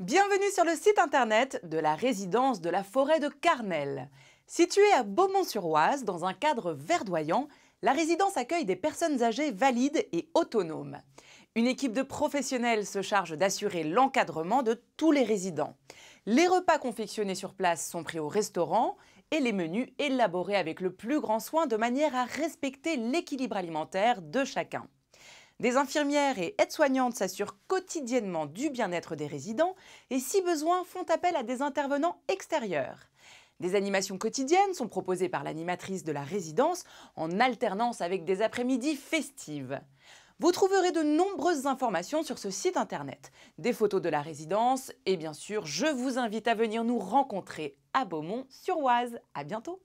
Bienvenue sur le site internet de la résidence de la forêt de Carnel. Située à Beaumont-sur-Oise, dans un cadre verdoyant, la résidence accueille des personnes âgées valides et autonomes. Une équipe de professionnels se charge d'assurer l'encadrement de tous les résidents. Les repas confectionnés sur place sont pris au restaurant et les menus élaborés avec le plus grand soin de manière à respecter l'équilibre alimentaire de chacun. Des infirmières et aides-soignantes s'assurent quotidiennement du bien-être des résidents et si besoin font appel à des intervenants extérieurs. Des animations quotidiennes sont proposées par l'animatrice de la résidence en alternance avec des après-midi festives. Vous trouverez de nombreuses informations sur ce site internet, des photos de la résidence et bien sûr, je vous invite à venir nous rencontrer à Beaumont sur Oise. À bientôt.